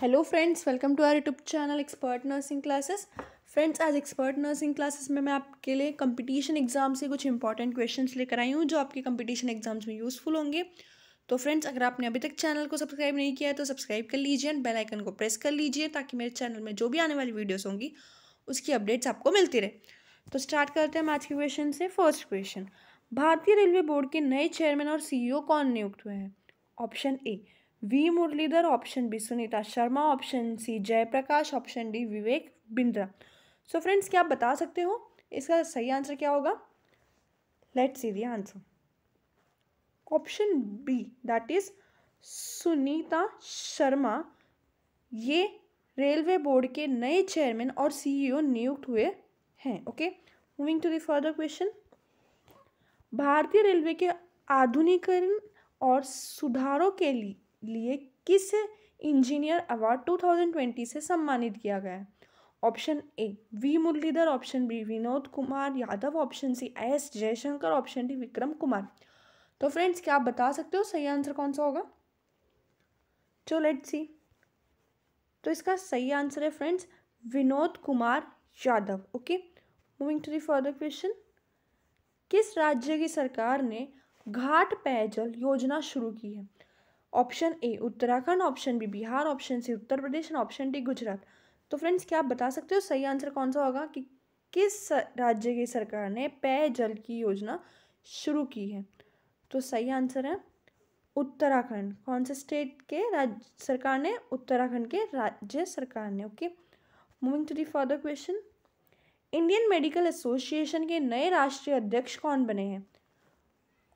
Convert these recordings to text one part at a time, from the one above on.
hello friends welcome to our YouTube channel expert nursing classes friends आज expert nursing classes में मैं आपके लिए कंपटीशन एग्जाम से कुछ इंपॉर्टेंट क्वेश्चंस लेकर आई हूँ जो आपके कंपटीशन एग्जाम्स में यूज़फुल होंगे तो फ्रेंड्स अगर आपने अभी तक चैनल को सब्सक्राइब नहीं किया है तो सब्सक्राइब कर लीजिए एंड बेलाइकन को प्रेस कर लीजिए ताकि मेरे चैनल में जो भी आने वाली वीडियोज़ होंगी उसकी अपडेट्स आपको मिलती रहे तो स्टार्ट करते हैं हम आज के क्वेश्चन से फर्स्ट क्वेश्चन भारतीय रेलवे बोर्ड के नए चेयरमैन और सीईओ कौन नियुक्त हुए हैं option A V Muralidhar option B Sunita Sharma option C Jayaprakash option D Vivek Bindra so friends क्या आप बता सकते हो इसका सही आंसर क्या होगा let's see the answer option B that is Sunita Sharma ये रेलवे बोर्ड के नए चेयरमैन और सीईओ e नियुक्त हुए हैं okay moving to the further question भारतीय रेलवे के आधुनिकरण और सुधारों के लिए लिए किस इंजीनियर अवार्ड 2020 से सम्मानित किया गया है option A V Muralidhar option B Vinod Kumar Yadav option C S Jaishankar option D Vikram Kumar तो फ्रेंड्स क्या आप बता सकते हो सही आंसर कौन सा होगा चो लेट सी तो इसका सही आंसर है friends Vinod Kumar Yadav okay moving to दर्दर फर्दर क्वेश्चन किस राज्य की सरकार ने घाट पेयजल योजना शुरू की है option A Uttarakhand option B Bihar option C Uttar Pradesh और ऑप्शन डी गुजरात तो फ्रेंड्स क्या आप बता सकते हो सही आंसर कौन सा होगा कि किस राज्य की सरकार ने पेयजल की योजना शुरू की है तो सही आंसर है उत्तराखंड कौन से स्टेट के राज्य सरकार ने उत्तराखंड के राज्य सरकार ने okay moving to the further question Indian medical association के नए राष्ट्रीय अध्यक्ष कौन बने हैं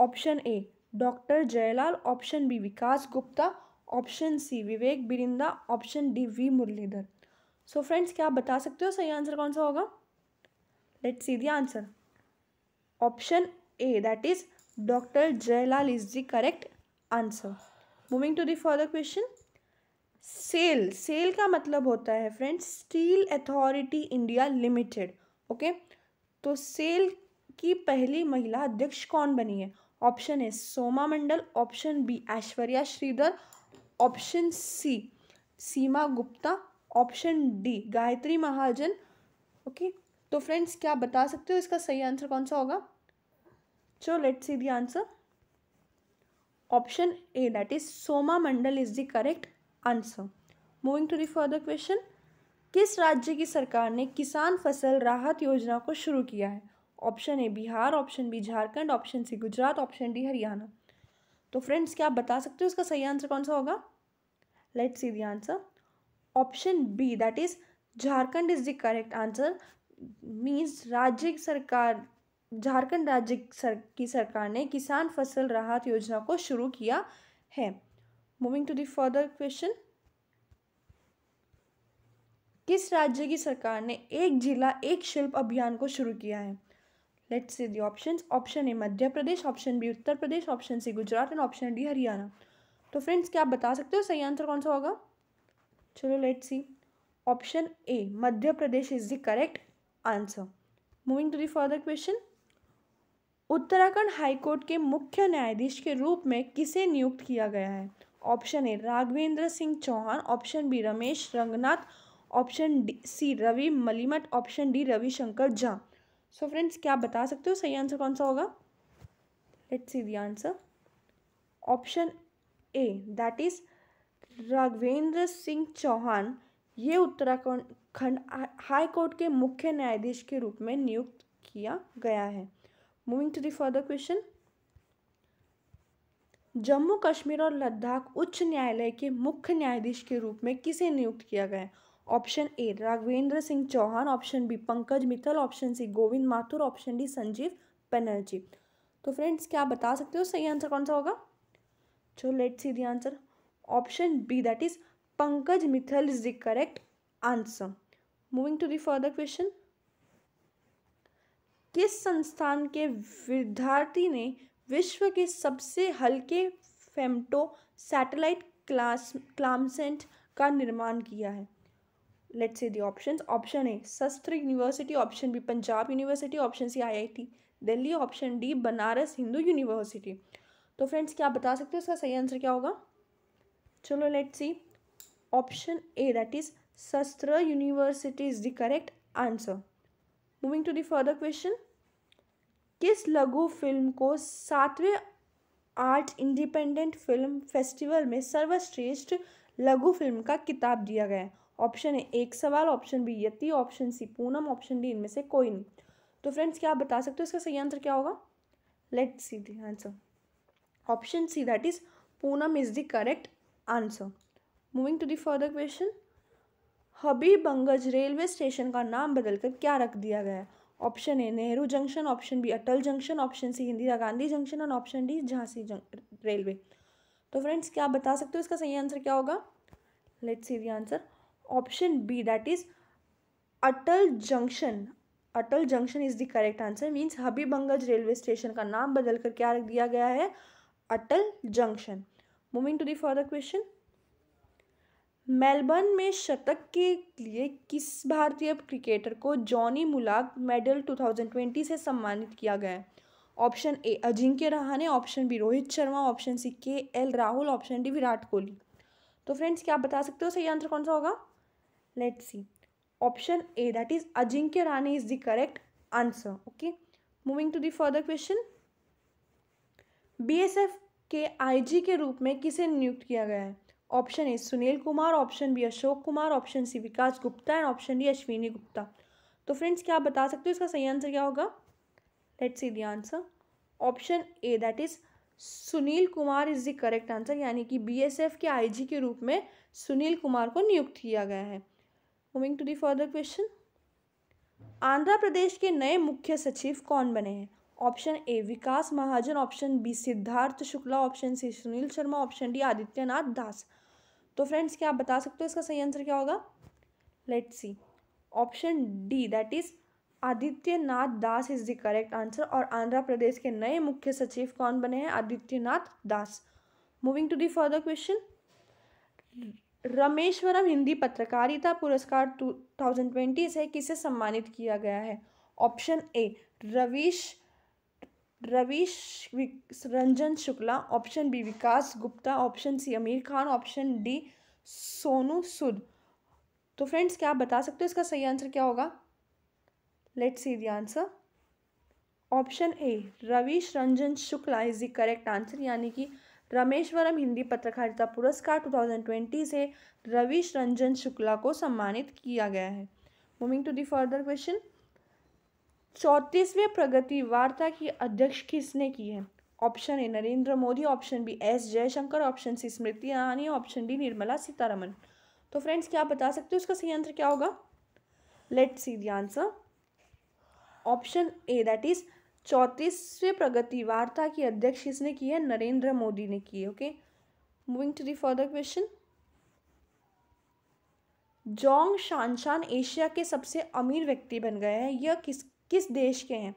option A doctor Jayalal option B Vikas Gupta option C Vivek Bindra option D V Muralidhar so friends क्या आप बता सकते हो सही आंसर कौन सा होगा let's see the answer option A that is doctor Jayalal is the correct answer moving to the further question SAIL SAIL का मतलब होता है friends steel authority India limited okay तो सेल की पहली महिला अध्यक्ष कौन बनी है option A Soma Mandal option B Aishwarya Shridhar option C Seema Gupta option D Gayatri Mahajan okay तो फ्रेंड्स क्या बता सकते हो इसका सही आंसर कौन सा होगा चलो let's see the answer option A that is Soma Mandal is the correct answer moving to the further question किस राज्य की सरकार ने किसान फसल राहत योजना को शुरू किया है ऑप्शन है Bihar option B Jharkhand option C Gujarat option D Haryana तो फ्रेंड्स क्या आप बता सकते हो इसका सही आंसर कौन सा होगा let see the answer option B that is Jharkhand is the correct answer means राज्य सरकार झारखंड राज्य सर की सरकार ने किसान फसल राहत योजना को शुरू किया है moving to the further question किस राज्य की सरकार ने एक जिला एक शिल्प अभियान को शुरू किया है let's see the option option A Madhya Pradesh option B Uttar Pradesh option C Gujarat and option D Haryana तो फ्रेंड्स क्या आप बता सकते हो सही आंसर कौन सा होगा चलो let's see option A Madhya Pradesh is the correct answer moving to the further question Uttarakhand high court के मुख्य न्यायाधीश के रूप में किसे नियुक्त किया गया है option A Raghvendra Singh Chauhan option B Ramesh Ranganath option D C Ravi Malimath option D Ravishankar Jha so friends क्या आप बता सकते हो सही आंसर कौन सा होगा let's see the answer option A that is Raghvendra Singh Chauhan ये उत्तराखंड खंड हाई कोर्ट के मुख्य न्यायाधीश के रूप में नियुक्त किया गया है moving to the further question Jammu Kashmir और लद्दाख उच्च न्यायालय के मुख्य न्यायाधीश के रूप में किसे नियुक्त किया गया है option A Raghvendra Singh Chauhan option B Pankaj Mittal option C Govind Mathur option D Sanjeev Banerjee तो फ्रेंड्स क्या आप बता सकते हो सही आंसर कौन सा होगा चलो let see the answer option B that is Pankaj Mittal is the correct answer moving to the further question किस संस्थान के विद्यार्थी ने विश्व के सबसे हल्के फेमटो सैटेलाइट क्लास क्लामसेंट का निर्माण किया है let see the option option A SASTRA university option B Punjab university option C IIT Delhi option D Banaras Hindu university तो फ्रेंड्स क्या आप बता सकते हो इसका सही आंसर क्या होगा चलो let's see option A that is Sastra university is the correct answer moving to the further question किस लघु फिल्म को सातवें आर्ट इंडिपेंडेंट फिल्म फेस्टिवल में सर्वश्रेष्ठ लघु फिल्म का किताब दिया गया है ऑप्शन है एक सवाल option B Yati option C Poonam option D इनमें से कोई नहीं तो फ्रेंड्स क्या आप बता सकते हो इसका सही आंसर क्या होगा let see the answer option C that is Poonam is the correct answer moving to the further question Habibganj railway station का नाम बदलकर क्या रख दिया गया है option A Nehru junction option B Atal junction option C Indira Gandhi junction और ऑप्शन डी झांसी रेलवे तो फ्रेंड्स क्या आप बता सकते हो इसका सही आंसर क्या होगा let's see the answer option B that is Atal junction Atal junction is the correct answer means Habibganj railway station का नाम बदलकर क्या रख दिया गया है Atal junction moving to the further question Melbourne में शतक के लिए किस भारतीय क्रिकेटर को जॉनी मुलाक मेडल 2020 से सम्मानित किया गया है option A Ajinkya Rahane option B Rohit Sharma option C K L Rahul option D Virat Kohli तो फ्रेंड्स क्या आप बता सकते हो सही आंसर कौन सा होगा let see option A that is Ajinkya rane is the correct answer okay moving to the further question BSF के आईजी के रूप में किसे नियुक्त किया गया है option A Sunil Kumar option B Ashok Kumar option C Vikas Gupta and option D Ashwini Gupta तो फ्रेंड्स क्या आप बता सकते हो इसका सही आंसर क्या होगा let see the answer option A that is Sunil Kumar is the correct answer यानी कि बीएसएफ के आईजी के रूप में सुनील कुमार को नियुक्त किया गया है moving to the further question Andhra Pradesh के नए मुख्य सचिव कौन बने हैं option A Vikas Mahajan option B Siddharth Shukla option C Sunil Sharma option D Adityanath Das तो फ्रेंड्स क्या आप बता सकते हो इसका सही आंसर क्या होगा let's see option D that is Adityanath Das is the correct answer और आंध्र प्रदेश के नए मुख्य सचिव कौन बने हैं Adityanath Das moving to the further question Rameswaram Hindi पत्रकारिता पुरस्कार टू थाउजेंड ट्वेंटी से किसे सम्मानित किया गया है option A Ravish Ravish Ranjan Shukla option B Vikas Gupta option C Aamir Khan option D Sonu Sood तो फ्रेंड्स क्या आप बता सकते हो इसका सही आंसर क्या होगा let see the answer option A Ravish Ranjan Shukla is the correct answer यानी कि रमेश्वरम हिंदी पत्रकारिता पुरस्कार 2020 से रविश रंजन शुक्ला को सम्मानित किया गया है moving to the further question चौंतीसवें प्रगति वार्ता की अध्यक्ष किसने की है option A Narendra Modi option B S Jaishankar option C Smriti Irani option D Nirmala Sitharaman तो फ्रेंड्स क्या बता सकते हो उसका सही आंसर क्या होगा let see the answer option A that is चौंतीसवें प्रगति वार्ता की अध्यक्ष इसने की है नरेंद्र मोदी ने की है okay moving to the further question Zhong Shanshan Asia के सबसे अमीर व्यक्ति बन गए हैं यह किस किस देश के हैं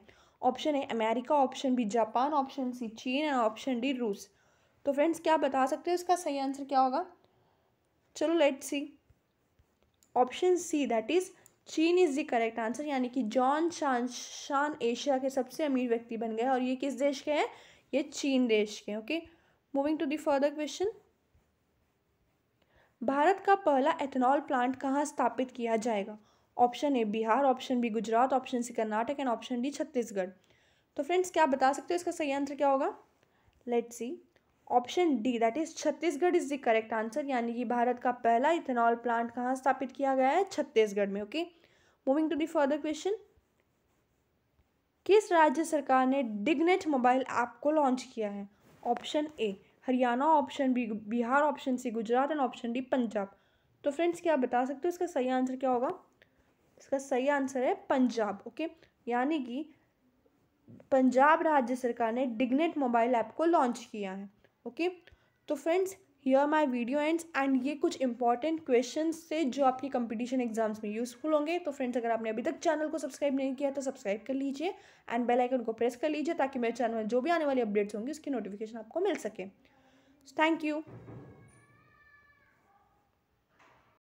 ऑप्शन है America option B Japan option C चीन एंड ऑप्शन डी रूस तो फ्रेंड्स क्या बता सकते हो इसका सही आंसर क्या होगा चलो let see option C that is चीन इज़ द करेक्ट आंसर यानी कि जॉन शान शान एशिया के सबसे अमीर व्यक्ति बन गए और ये किस देश के हैं ये चीन देश के okay moving to the further question Bharat का पहला एथेनॉल प्लांट कहाँ स्थापित किया जाएगा option A Bihar option B Gujarat option C Karnataka and option D Chhattisgarh तो फ्रेंड्स क्या आप बता सकते हो इसका सही आंसर क्या होगा let's see option D that is Chhattisgarh is the correct answer यानी कि भारत का पहला इथेनॉल प्लांट कहाँ स्थापित किया गया है छत्तीसगढ़ में okay moving to the further question किस राज्य सरकार ने डिग्नेट मोबाइल ऐप को लॉन्च किया है option A Haryana option B Bihar option C Gujarat and option D Punjab तो फ्रेंड्स क्या आप बता सकते हो इसका सही आंसर क्या होगा इसका सही आंसर है पंजाब ओके यानी कि पंजाब राज्य सरकार ने डिग्नेट मोबाइल ऐप को लॉन्च किया है ओके तो friends here my video ends and ये कुछ इंपॉर्टेंट क्वेश्चन से जो आपकी कंपटीशन एग्जाम्स में यूजफुल होंगे तो फ्रेंड्स अगर आपने अभी तक चैनल को सब्सक्राइब नहीं किया तो सब्सक्राइब कर लीजिए एंड बेल आइकन को प्रेस कर लीजिए ताकि मेरे चैनल में जो भी आने वाली अपडेट्स होंगी उसकी नोटिफिकेशन आपको मिल सके थैंक यू